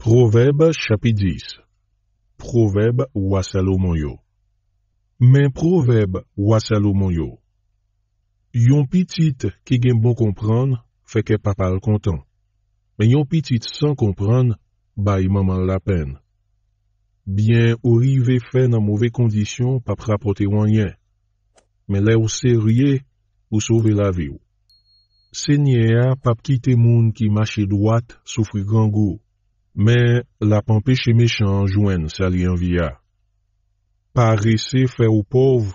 Proverbe chapitre 10 Proverbe wa Salomon yo Mais proverbe wa Salomon yo Yon pitit ki gen bon que papa papa content. Mais yon petite sans comprendre bay maman la peine. Bien ou rive fait nan mauvais papa pap rien. Mais Mais le ou sérieux ou sove la vie. ou Seigneur nye kite moun ki marche droite, soufri grand goût. Men, la pampeche mechan anjwen sa li anvya. Pare se fe ou pov,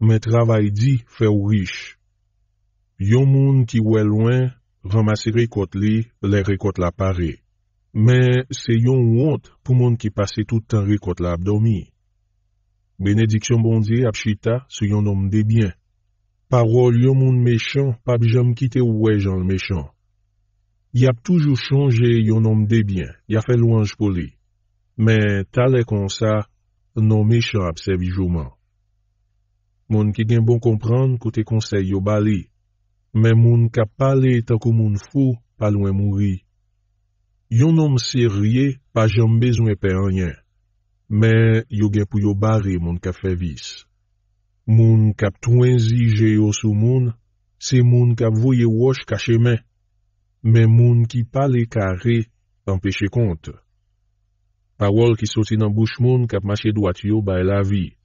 men travay di fe ou rich. Yon moun ki wè lwen, ramase rekot li, le rekot la pare. Men, se yon wot pou moun ki pase toutan rekot la abdomi. Benediksyon bondye apchita se yon nom debyen. Parol yon moun mechan, pa bjom kite wè jan l mechan. Y ap toujou chonje yon om debyen, y ap fe louanj pou li. Men talè kon sa, non me chan ap se vijouman. Moun ki gen bon kompran koute konsey yo bali. Men moun kap pale takou moun fou, pa louan mouri. Yon om se rye, pa jom bezwen pe anjen. Men yo gen pou yo bari moun kap fe vis. Moun kap twenzi je yo sou moun, se moun kap voye wosh kache men. Men moun ki pa le kare, an peche kont. Parol ki sosi nan bouch moun kap mache dwat yo bay la vi.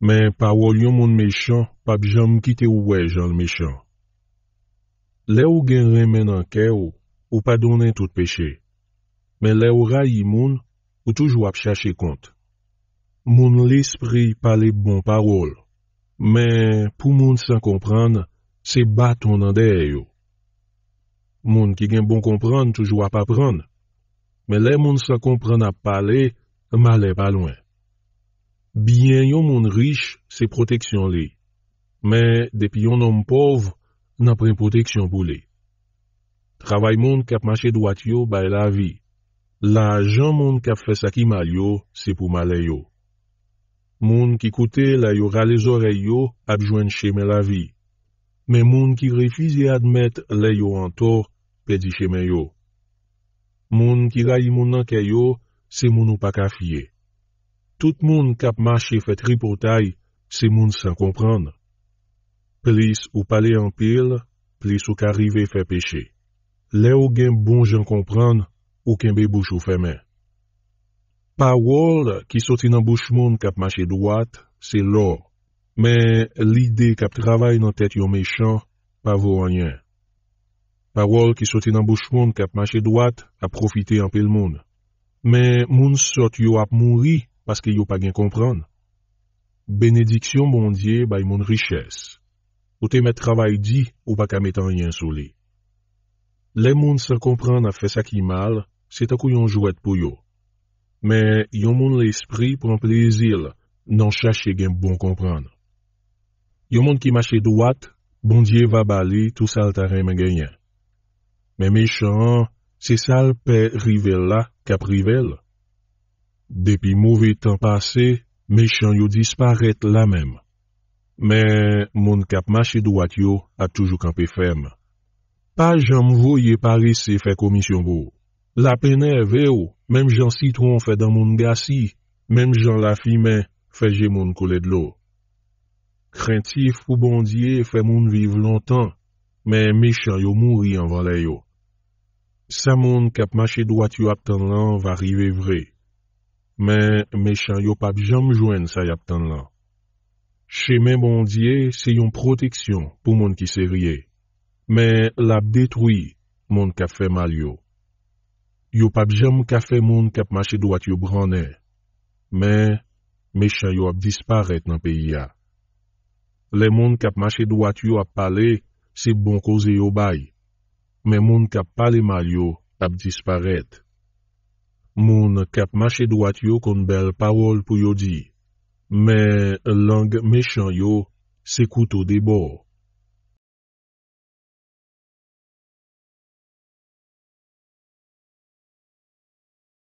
Men parol yon moun mechon, pap jan mkite ou we jan l mechon. Le ou gen remen an ke ou, ou pa donen tout peche. Men le ou rayi moun, ou touj wap chache kont. Moun l'esprit pale bon parol. Men pou moun san kompran, se baton nan deyo. Moun ki gen bon kompran toujwa pa pran. Me le moun sa kompran ap pale, ma le pa lwen. Bien yo moun rich se proteksyon le. Me depi yon om pov, nan pren proteksyon pou le. Travay moun kap mache dwat yo bay la vi. La ajan moun kap fesaki ma yo, se pou male yo. Moun ki koute la yo rale zore yo ap jwen cheme la vi. Men moun ki refize admet le yo an to, pedi chemen yo. Moun ki rayi moun nan ke yo, se moun ou pa kafye. Tout moun kap mache fet ripotay, se moun san kompran. Plis ou pale an pil, plis ou karive fe peche. Le ou gen bon jan kompran, ou ken be bouch ou femen. Pa wol ki sotin an bouch moun kap mache dwat, se lor. Men lide kap travay nan tet yo mechan, pa vo an yen. Parol ki sote nan bouch moun kap mache dwat, ap profite an pe l moun. Men moun sote yo ap moun ri, paske yo pa gen kompran. Benediksyon bon diye bay moun riches. Ou te met travay di, ou pa ka met an yen sou li. Le moun se kompran a fese akimal, se tako yon jouet pou yo. Men yon moun l'esprit pran plezil, nan chache gen bon kompran. Yo moun ki mache dwat, bondye va bali tou sal tarren men genyen. Men mechan, se sal pe rivel la, kap rivel? Depi mouve tan pase, mechan yo disparet la menm. Men, moun kap mache dwat yo, a toujou kanpe fem. Pa jan mwoye pare se fe komisyon bo. La pene ve yo, menm jan sitron fe dan moun gasi, menm jan la fi men, fe je moun kole dlo. Krentif pou bondye fè moun vive lontan, men me chan yo mouri an valay yo. Sa moun kap mache dwat yo aptan lan va rive vre. Men me chan yo pap jam jwen sa yap tan lan. Che men bondye se yon proteksyon pou moun ki serye. Men la bdetwi moun kap fè mal yo. Yo pap jam ka fè moun kap mache dwat yo branen. Men me chan yo ap disparet nan peyi ya. Le moun kap mache dwat yo ap pale, se bon koze yo bay. Me moun kap pale mal yo, ap disparet. Moun kap mache dwat yo kon bel pawol pou yo di. Me lang mechan yo, se kouto de bo.